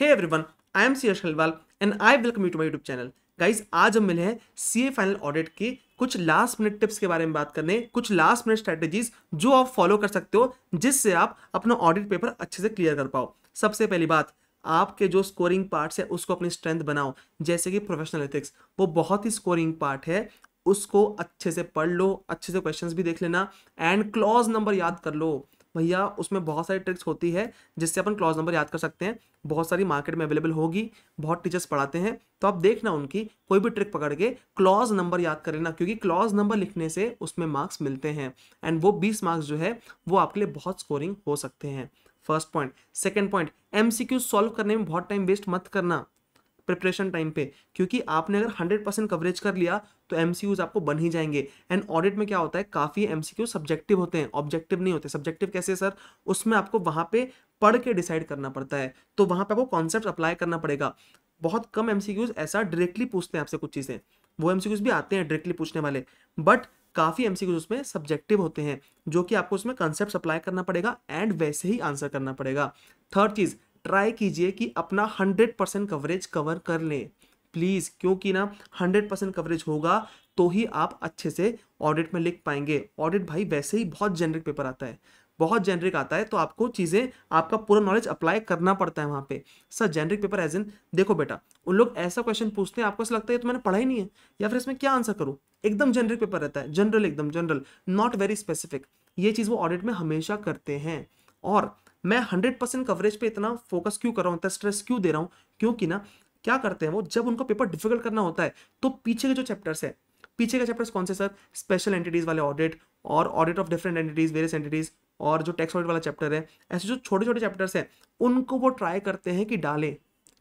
hey everyone I am C Halwal and I welcome you to my YouTube channel guys आज हम मिले हैं सी A final audit के कुछ लास्ट मिनट टिप्स के बारे में बात करने कुछ लास्ट मिनट स्ट्रेटेजीज जो आप फॉलो कर सकते हो जिससे आप अपना ऑडिट पेपर अच्छे से क्लियर कर पाओ सबसे पहली बात आपके जो स्कोरिंग पार्ट्स है उसको अपनी स्ट्रेंथ बनाओ जैसे कि प्रोफेशनल एथिक्स वो बहुत ही स्कोरिंग पार्ट है उसको अच्छे से पढ़ लो अच्छे से क्वेश्चंस भी देख लेना एंड क्लॉज नंबर याद कर लो भैया उसमें बहुत सारी ट्रिक्स होती है जिससे अपन क्लॉज नंबर याद कर सकते हैं बहुत सारी मार्केट में अवेलेबल होगी बहुत टीचर्स पढ़ाते हैं तो आप देखना उनकी कोई भी ट्रिक पकड़ के क्लॉज नंबर याद कर लेना क्योंकि क्लॉज नंबर लिखने से उसमें मार्क्स मिलते हैं एंड वो बीस मार्क्स जो है वो आपके लिए बहुत स्कोरिंग हो सकते हैं फर्स्ट पॉइंट सेकेंड पॉइंट एम सॉल्व करने में बहुत टाइम वेस्ट मत करना प्रिपरेशन टाइम पे क्योंकि आपने अगर हंड्रेड परसेंट कवरेज कर लिया तो एम आपको बन ही जाएंगे एंड ऑडिट में क्या होता है काफ़ी एम सब्जेक्टिव होते हैं ऑब्जेक्टिव नहीं होते सब्जेक्टिव कैसे सर उसमें आपको वहाँ पे पढ़ के डिसाइड करना पड़ता है तो वहाँ पे आपको कॉन्सेप्ट अप्लाई करना पड़ेगा बहुत कम एम ऐसा डायरेक्टली पूछते हैं आपसे कुछ चीज़ें वो एम भी आते हैं डायरेक्टली पूछने वाले बट काफ़ी एम उसमें सब्जेक्टिव होते हैं जो कि आपको उसमें कंसेप्ट अप्लाई करना पड़ेगा एंड वैसे ही आंसर करना पड़ेगा थर्ड चीज़ ट्राई कीजिए कि अपना हंड्रेड परसेंट कवरेज कवर कर लें प्लीज़ क्योंकि ना हंड्रेड परसेंट कवरेज होगा तो ही आप अच्छे से ऑडिट में लिख पाएंगे ऑडिट भाई वैसे ही बहुत जेनरिक पेपर आता है बहुत जेनरिक आता है तो आपको चीज़ें आपका पूरा नॉलेज अप्लाई करना पड़ता है वहाँ पे सर जेनरिक पेपर एज इन देखो बेटा उन लोग ऐसा क्वेश्चन पूछते हैं आपको ऐसा लगता है तो मैंने पढ़ा ही नहीं है या फिर इसमें क्या आंसर करूँ एकदम जेनरिक पेपर रहता है जनरल एकदम जनरल नॉट वेरी स्पेसिफिक ये चीज़ वो ऑडिट में हमेशा करते हैं और मैं हंड्रेड परसेंट कवरेज पे इतना फोकस क्यों कर रहा हूँ इतना स्ट्रेस क्यों दे रहा हूँ क्योंकि ना क्या करते हैं वो जब उनको पेपर डिफिकल्ट करना होता है तो पीछे के जो चैप्टर्स है पीछे के चैप्टर्स कौन से सर स्पेशल एंटिटीज वाले ऑडिट और audit of different entities various entities और जो टैक्स ऑडिट वाला चैप्टर है ऐसे जो छोटे छोटे चैप्टर्स हैं उनको वो ट्राई करते हैं कि डालें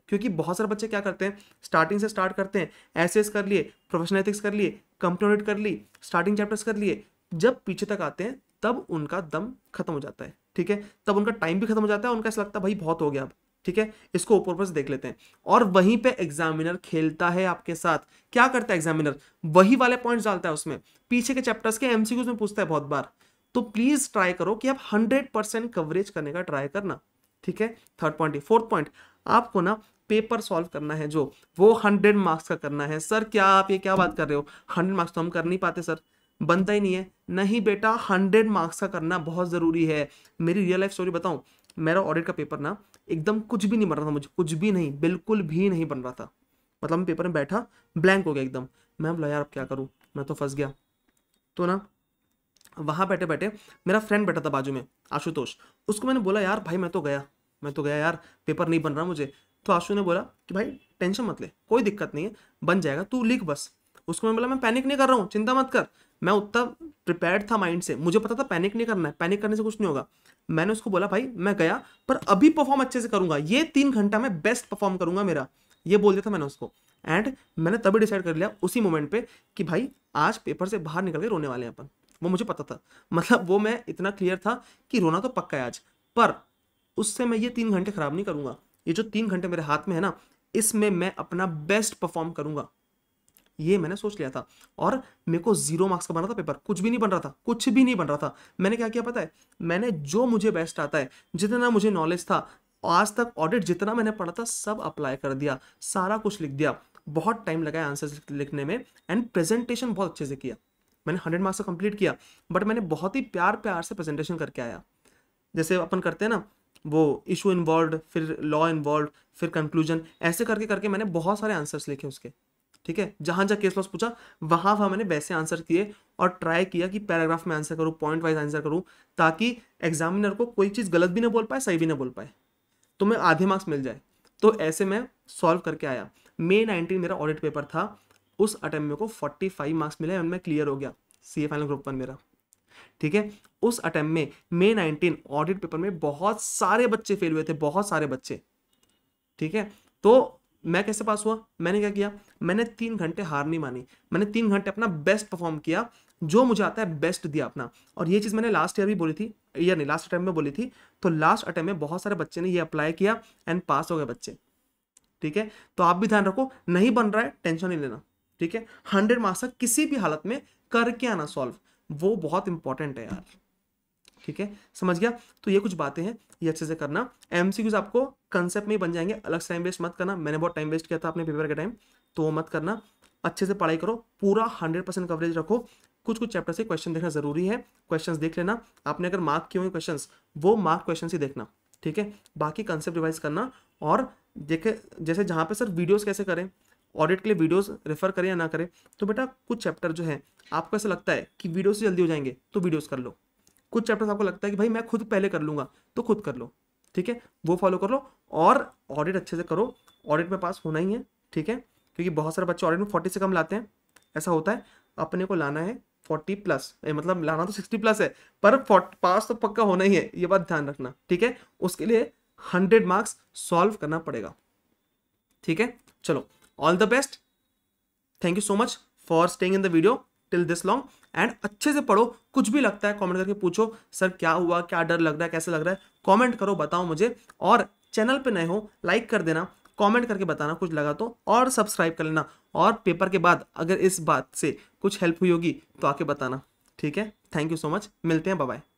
क्योंकि बहुत सारे बच्चे क्या करते हैं स्टार्टिंग से स्टार्ट करते हैं एस कर लिए प्रोफेशनल एथिक्स कर लिए कंपनी ऑडिट कर ली स्टार्टिंग चैप्टर्स कर लिए जब पीछे तक आते हैं तब उनका दम खत्म हो जाता है ठीक है तब उनका टाइम भी खत्म हो जाता है उनका ऐसा लगता है भाई बहुत हो गया अब ठीक है इसको ऊपर ऊपर से देख लेते हैं और वहीं पे एग्जामिनर खेलता है आपके साथ क्या करता है एग्जामिनर वही वाले पॉइंट्स डालता है उसमें पीछे के चैप्टर्स के एमसीक्यूज में पूछता है बहुत बार तो प्लीज ट्राई करो कि आप हंड्रेड परसेंट कवरेज करने का ट्राई करना ठीक है थर्ड पॉइंट फोर्थ पॉइंट आपको ना पेपर सॉल्व करना है जो वो हंड्रेड मार्क्स का करना है सर क्या आप ये क्या बात कर रहे हो हंड्रेड मार्क्स तो हम कर नहीं पाते सर बनता ही नहीं है नहीं बेटा हंड्रेड मार्क्स का करना बहुत ज़रूरी है मेरी रियल लाइफ स्टोरी बताऊँ मेरा ऑडिट का पेपर ना एकदम कुछ भी नहीं बन रहा था मुझे कुछ भी नहीं बिल्कुल भी नहीं बन रहा था मतलब मैं पेपर में बैठा ब्लैंक हो गया एकदम मैं बोला यार अब क्या करूँ मैं तो फंस गया तो ना वहाँ बैठे बैठे मेरा फ्रेंड बैठा था बाजू में आशुतोष उसको मैंने बोला यार भाई मैं तो गया मैं तो गया यार पेपर नहीं बन रहा मुझे तो आशु ने बोला कि भाई टेंशन मत ले कोई दिक्कत नहीं है बन जाएगा तू लिख बस उसको मैं बोला मैं पैनिक नहीं कर रहा हूँ चिंता मत कर मैं उतना प्रिपेयर था माइंड से मुझे पता था पैनिक नहीं करना है पैनिक करने से कुछ नहीं होगा मैंने उसको बोला भाई मैं गया पर अभी परफॉर्म अच्छे से करूंगा ये तीन घंटा मैं बेस्ट परफॉर्म करूंगा मेरा ये बोल दिया था मैंने उसको एंड मैंने तभी डिसाइड कर लिया उसी मोमेंट पे कि भाई आज पेपर से बाहर निकल के रोने वाले हैं अपन वो मुझे पता था मतलब वो मैं इतना क्लियर था कि रोना तो पक्का है आज पर उससे मैं ये तीन घंटे खराब नहीं करूंगा ये जो तीन घंटे मेरे हाथ में है ना इसमें मैं अपना बेस्ट परफॉर्म करूंगा ये मैंने सोच लिया था और मेरे को जीरो मार्क्स का बना था पेपर कुछ भी नहीं बन रहा था कुछ भी नहीं बन रहा था मैंने क्या किया पता है मैंने जो मुझे बेस्ट आता है जितना मुझे नॉलेज था आज तक ऑडिट जितना मैंने पढ़ा था सब अप्लाई कर दिया सारा कुछ लिख दिया बहुत टाइम लगा आंसर्स लिखने में एंड प्रेजेंटेशन बहुत अच्छे से किया मैंने हंड्रेड मार्क्स का कंप्लीट किया बट मैंने बहुत ही प्यार प्यार से प्रेजेंटेशन करके आया जैसे अपन करते हैं ना वो इशू इन्वॉल्व फिर लॉ इन्वॉल्व फिर कंक्लूजन ऐसे करके करके मैंने बहुत सारे आंसर्स लिखे उसके ठीक है जहां जहां केस लॉस पूछा वहां वहां मैंने वैसे आंसर किए और ट्राई किया कि पैराग्राफ में आंसर करूं पॉइंट वाइज आंसर करूं ताकि एग्जामिनर को कोई चीज़ गलत भी ना बोल पाए सही भी ना बोल पाए तो मैं आधे मार्क्स मिल जाए तो ऐसे मैं सॉल्व करके आया मे नाइनटीन मेरा ऑडिट पेपर था उस अटैम्प में को फोर्टी फाइव मार्क्स मिले एंड मैं क्लियर हो गया C A final group one मेरा ठीक है उस अटैम्प में मे नाइनटीन ऑडिट पेपर में बहुत सारे बच्चे फेल हुए थे बहुत सारे बच्चे ठीक है तो मैं कैसे पास हुआ मैंने क्या किया मैंने तीन घंटे हार नहीं मानी मैंने तीन घंटे अपना बेस्ट परफॉर्म किया जो मुझे आता है बेस्ट दिया अपना और ये चीज़ मैंने लास्ट ईयर भी बोली थी ईयर नहीं लास्ट अटैम्प में बोली थी तो लास्ट अटैम्प में बहुत सारे बच्चे ने ये अप्लाई किया एंड पास हो गए बच्चे ठीक है तो आप भी ध्यान रखो नहीं बन रहा है टेंशन नहीं लेना ठीक है हंड्रेड मार्क्स किसी भी हालत में करके आना सॉल्व वो बहुत इंपॉर्टेंट है यार ठीक है समझ गया तो ये कुछ बातें हैं ये अच्छे से करना एमसीक्यूज आपको कंसेप्ट में ही बन जाएंगे अलग से टाइम वेस्ट मत करना मैंने बहुत टाइम वेस्ट किया था अपने पेपर के टाइम तो वो मत करना अच्छे से पढ़ाई करो पूरा हंड्रेड परसेंट कवरेज रखो कुछ कुछ चैप्टर से क्वेश्चन देखना जरूरी है क्वेश्चन देख लेना आपने अगर मार्क किए हुए क्वेश्चन वो मार्क क्वेश्चन ही देखना ठीक है बाकी कंसेप्ट रिवाइज करना और देखे जैसे जहाँ पे सर वीडियोस कैसे करें ऑडिट के लिए वीडियोस रेफर करें या ना करें तो बेटा कुछ चैप्टर जो है आपको ऐसा लगता है कि वीडियो से जल्दी हो जाएंगे तो वीडियोस कर लो कुछ चैप्टर्स आपको लगता है कि भाई मैं खुद पहले कर लूंगा तो खुद कर लो ठीक है वो फॉलो कर लो और ऑडिट अच्छे से करो ऑडिट में पास होना ही है ठीक है क्योंकि बहुत सारे बच्चे ऑडिट में फोर्टी से कम लाते हैं ऐसा होता है अपने को लाना है फोर्टी प्लस मतलब लाना तो सिक्सटी प्लस है पर पास तो पक्का होना ही है ये बात ध्यान रखना ठीक है उसके लिए हंड्रेड मार्क्स सॉल्व करना पड़ेगा ठीक है चलो all the best thank you so much for staying in the video till this long and अच्छे से पढ़ो कुछ भी लगता है कमेंट करके पूछो सर क्या हुआ क्या डर लग रहा है कैसे लग रहा है कमेंट करो बताओ मुझे और चैनल पे नए हो लाइक कर देना कमेंट करके बताना कुछ लगा तो और सब्सक्राइब कर लेना और पेपर के बाद अगर इस बात से कुछ हेल्प हुई होगी तो आके बताना ठीक है थैंक यू सो मच मिलते हैं बाय